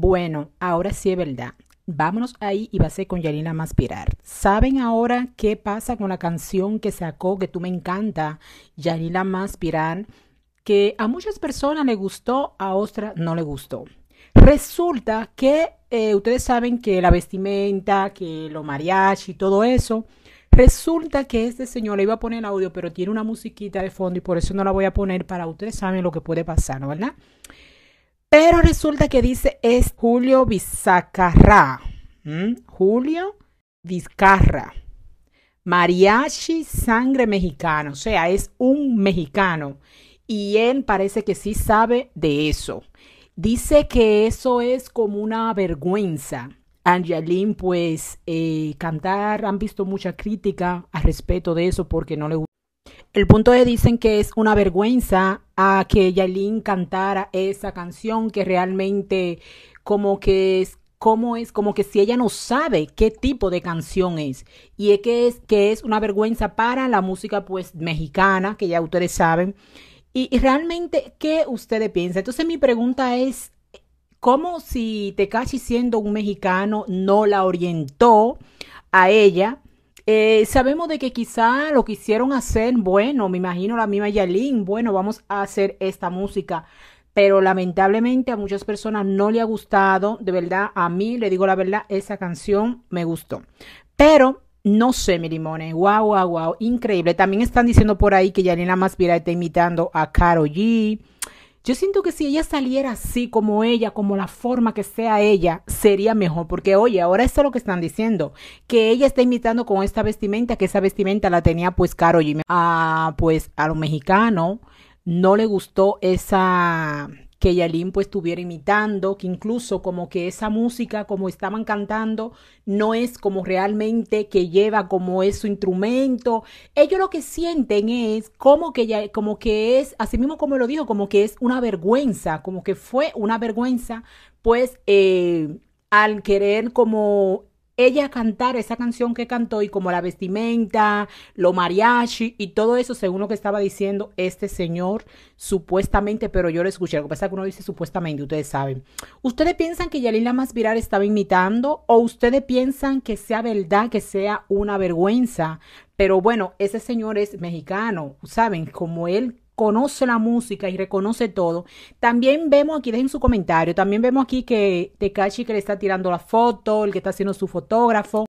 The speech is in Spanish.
Bueno, ahora sí es verdad. Vámonos ahí y va a ser con Yanina Maspirar. ¿Saben ahora qué pasa con la canción que sacó que tú me encanta, Yanina Maspirar? Que a muchas personas le gustó, a otras no le gustó. Resulta que eh, ustedes saben que la vestimenta, que lo mariachi, todo eso. Resulta que este señor le iba a poner el audio, pero tiene una musiquita de fondo y por eso no la voy a poner para ustedes saben lo que puede pasar, ¿no verdad? Pero resulta que dice es Julio Vizcarra. ¿Mm? Julio Vizcarra. Mariachi sangre mexicano. O sea, es un mexicano. Y él parece que sí sabe de eso. Dice que eso es como una vergüenza. Angelín, pues eh, cantar, han visto mucha crítica al respecto de eso porque no le gusta. El punto es, dicen que es una vergüenza a que Yalín cantara esa canción que realmente como que es como es, como que si ella no sabe qué tipo de canción es. Y es que es, que es una vergüenza para la música pues mexicana, que ya ustedes saben. Y, realmente, ¿qué ustedes piensan? Entonces mi pregunta es, ¿cómo si Tekashi siendo un mexicano no la orientó a ella? Eh, sabemos de que quizá lo quisieron hacer, bueno, me imagino la misma Yalín, bueno, vamos a hacer esta música, pero lamentablemente a muchas personas no le ha gustado, de verdad, a mí, le digo la verdad, esa canción me gustó. Pero no sé, mi limones. guau, wow, guau, Increíble. También están diciendo por ahí que más pira está imitando a Caro G. Yo siento que si ella saliera así, como ella, como la forma que sea ella, sería mejor. Porque, oye, ahora eso es lo que están diciendo. Que ella está imitando con esta vestimenta, que esa vestimenta la tenía pues Caro y Ah, pues a lo mexicano no le gustó esa que Yalín pues estuviera imitando, que incluso como que esa música como estaban cantando no es como realmente que lleva como es su instrumento. Ellos lo que sienten es como que ya, como que es, así mismo como lo dijo, como que es una vergüenza, como que fue una vergüenza pues eh, al querer como ella cantar esa canción que cantó y como la vestimenta, lo mariachi y todo eso, según lo que estaba diciendo este señor, supuestamente, pero yo lo escuché, lo que pasa es que uno dice supuestamente, ustedes saben. ¿Ustedes piensan que Yalila Viral estaba imitando o ustedes piensan que sea verdad, que sea una vergüenza? Pero bueno, ese señor es mexicano, ¿saben? Como él conoce la música y reconoce todo. También vemos aquí, dejen su comentario, también vemos aquí que Tekashi que le está tirando la foto, el que está haciendo su fotógrafo.